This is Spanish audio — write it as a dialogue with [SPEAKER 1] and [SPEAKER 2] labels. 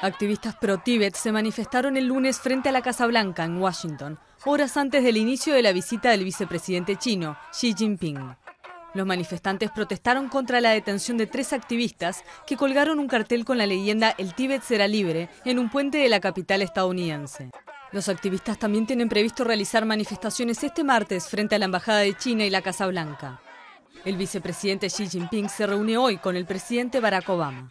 [SPEAKER 1] Activistas pro-Tíbet se manifestaron el lunes frente a la Casa Blanca en Washington, horas antes del inicio de la visita del vicepresidente chino, Xi Jinping. Los manifestantes protestaron contra la detención de tres activistas que colgaron un cartel con la leyenda El Tíbet será libre en un puente de la capital estadounidense. Los activistas también tienen previsto realizar manifestaciones este martes frente a la Embajada de China y la Casa Blanca. El vicepresidente Xi Jinping se reúne hoy con el presidente Barack Obama.